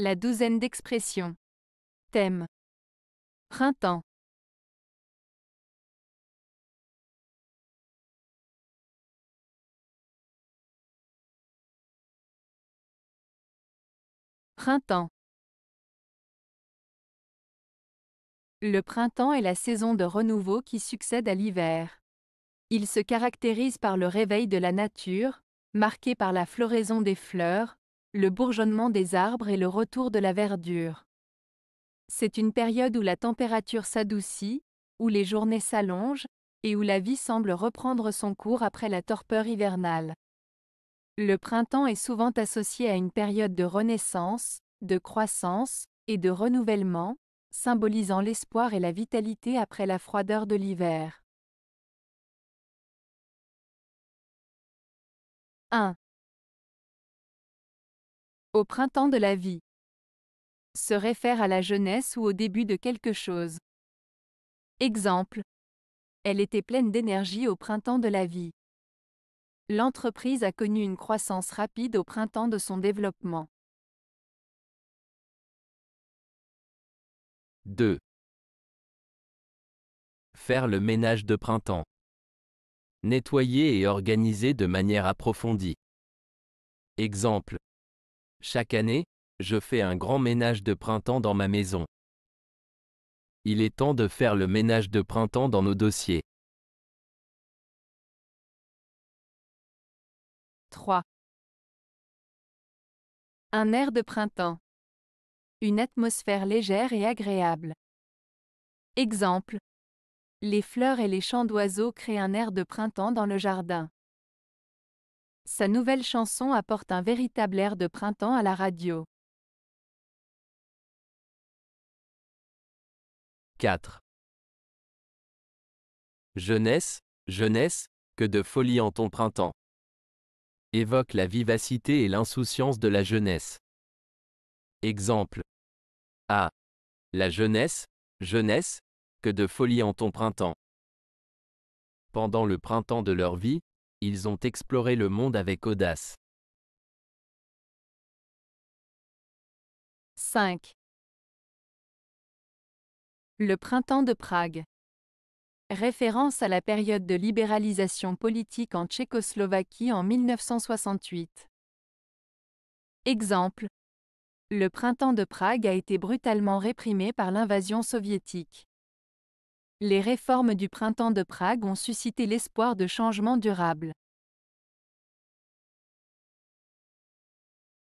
La douzaine d'expressions. Thème. Printemps. Printemps. Le printemps est la saison de renouveau qui succède à l'hiver. Il se caractérise par le réveil de la nature, marqué par la floraison des fleurs, le bourgeonnement des arbres et le retour de la verdure. C'est une période où la température s'adoucit, où les journées s'allongent, et où la vie semble reprendre son cours après la torpeur hivernale. Le printemps est souvent associé à une période de renaissance, de croissance, et de renouvellement, symbolisant l'espoir et la vitalité après la froideur de l'hiver. 1. Au printemps de la vie. Se réfère à la jeunesse ou au début de quelque chose. Exemple. Elle était pleine d'énergie au printemps de la vie. L'entreprise a connu une croissance rapide au printemps de son développement. 2. Faire le ménage de printemps. Nettoyer et organiser de manière approfondie. Exemple. Chaque année, je fais un grand ménage de printemps dans ma maison. Il est temps de faire le ménage de printemps dans nos dossiers. 3. Un air de printemps. Une atmosphère légère et agréable. Exemple. Les fleurs et les chants d'oiseaux créent un air de printemps dans le jardin. Sa nouvelle chanson apporte un véritable air de printemps à la radio. 4. Jeunesse, jeunesse, que de folie en ton printemps. Évoque la vivacité et l'insouciance de la jeunesse. Exemple. A. La jeunesse, jeunesse, que de folie en ton printemps. Pendant le printemps de leur vie, ils ont exploré le monde avec audace. 5. Le printemps de Prague. Référence à la période de libéralisation politique en Tchécoslovaquie en 1968. Exemple. Le printemps de Prague a été brutalement réprimé par l'invasion soviétique. Les réformes du printemps de Prague ont suscité l'espoir de changements durables.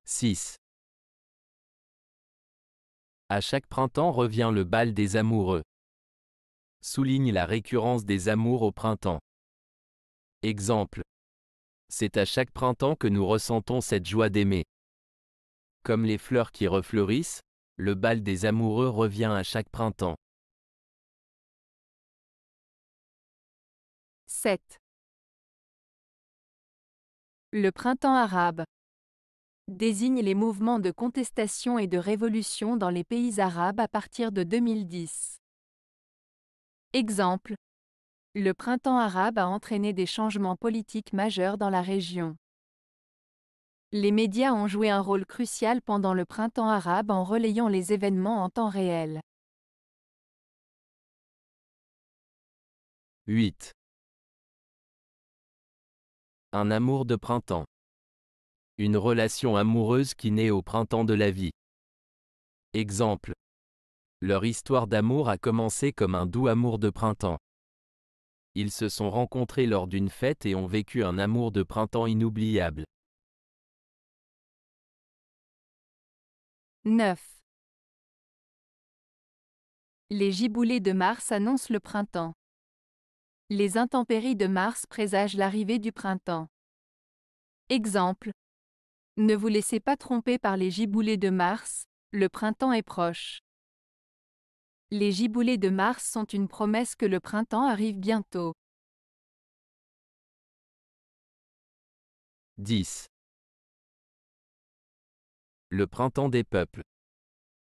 6. À chaque printemps revient le bal des amoureux. Souligne la récurrence des amours au printemps. Exemple. C'est à chaque printemps que nous ressentons cette joie d'aimer. Comme les fleurs qui refleurissent, le bal des amoureux revient à chaque printemps. 7. Le printemps arabe désigne les mouvements de contestation et de révolution dans les pays arabes à partir de 2010. Exemple. Le printemps arabe a entraîné des changements politiques majeurs dans la région. Les médias ont joué un rôle crucial pendant le printemps arabe en relayant les événements en temps réel. 8. Un amour de printemps. Une relation amoureuse qui naît au printemps de la vie. Exemple. Leur histoire d'amour a commencé comme un doux amour de printemps. Ils se sont rencontrés lors d'une fête et ont vécu un amour de printemps inoubliable. 9. Les giboulées de mars annoncent le printemps. Les intempéries de mars présagent l'arrivée du printemps. Exemple. Ne vous laissez pas tromper par les giboulées de mars, le printemps est proche. Les giboulées de mars sont une promesse que le printemps arrive bientôt. 10. Le printemps des peuples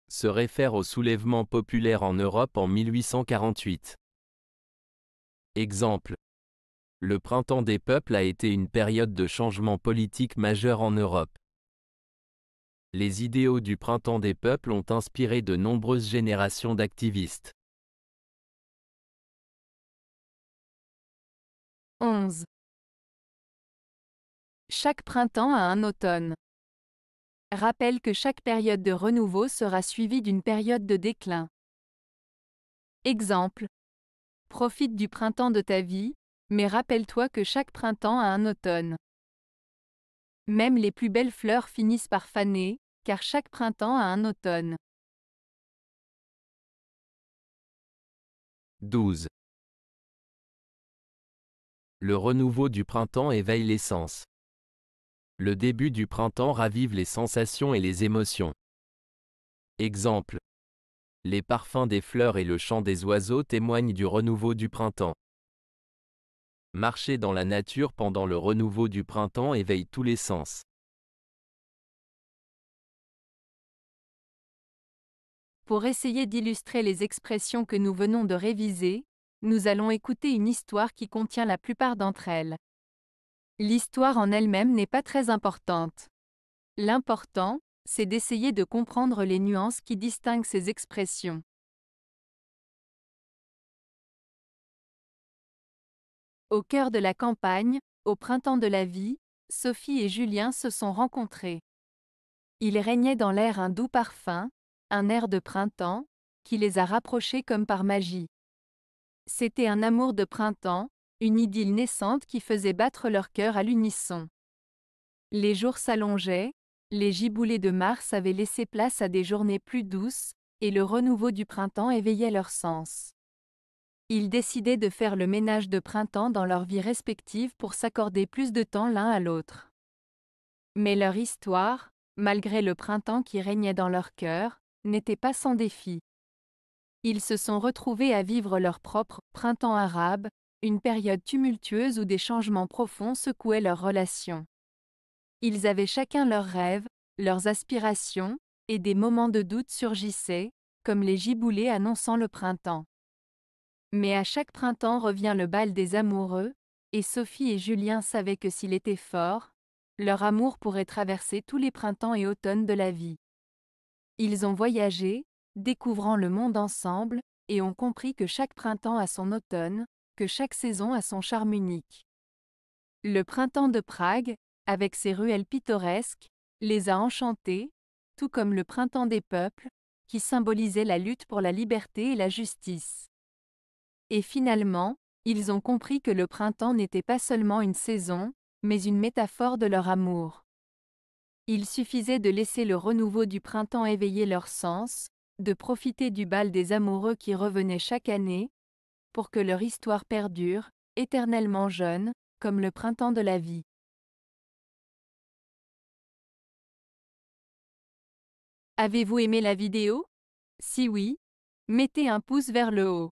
se réfère au soulèvement populaire en Europe en 1848. Exemple le printemps des peuples a été une période de changement politique majeur en Europe. Les idéaux du printemps des peuples ont inspiré de nombreuses générations d'activistes. 11. Chaque printemps a un automne. Rappelle que chaque période de renouveau sera suivie d'une période de déclin. Exemple. Profite du printemps de ta vie, mais rappelle-toi que chaque printemps a un automne. Même les plus belles fleurs finissent par faner, car chaque printemps a un automne. 12. Le renouveau du printemps éveille l'essence. Le début du printemps ravive les sensations et les émotions. Exemple. Les parfums des fleurs et le chant des oiseaux témoignent du renouveau du printemps. Marcher dans la nature pendant le renouveau du printemps éveille tous les sens. Pour essayer d'illustrer les expressions que nous venons de réviser, nous allons écouter une histoire qui contient la plupart d'entre elles. L'histoire en elle-même n'est pas très importante. L'important, c'est d'essayer de comprendre les nuances qui distinguent ces expressions. Au cœur de la campagne, au printemps de la vie, Sophie et Julien se sont rencontrés. Il régnait dans l'air un doux parfum, un air de printemps, qui les a rapprochés comme par magie. C'était un amour de printemps, une idylle naissante qui faisait battre leur cœur à l'unisson. Les jours s'allongeaient, les giboulées de mars avaient laissé place à des journées plus douces, et le renouveau du printemps éveillait leurs sens ils décidaient de faire le ménage de printemps dans leur vie respective pour s'accorder plus de temps l'un à l'autre. Mais leur histoire, malgré le printemps qui régnait dans leur cœur, n'était pas sans défi. Ils se sont retrouvés à vivre leur propre printemps arabe, une période tumultueuse où des changements profonds secouaient leurs relations. Ils avaient chacun leurs rêves, leurs aspirations, et des moments de doute surgissaient, comme les giboulées annonçant le printemps. Mais à chaque printemps revient le bal des amoureux, et Sophie et Julien savaient que s'il était fort, leur amour pourrait traverser tous les printemps et automnes de la vie. Ils ont voyagé, découvrant le monde ensemble, et ont compris que chaque printemps a son automne, que chaque saison a son charme unique. Le printemps de Prague, avec ses ruelles pittoresques, les a enchantés, tout comme le printemps des peuples, qui symbolisait la lutte pour la liberté et la justice. Et finalement, ils ont compris que le printemps n'était pas seulement une saison, mais une métaphore de leur amour. Il suffisait de laisser le renouveau du printemps éveiller leurs sens, de profiter du bal des amoureux qui revenaient chaque année, pour que leur histoire perdure, éternellement jeune, comme le printemps de la vie. Avez-vous aimé la vidéo Si oui, mettez un pouce vers le haut.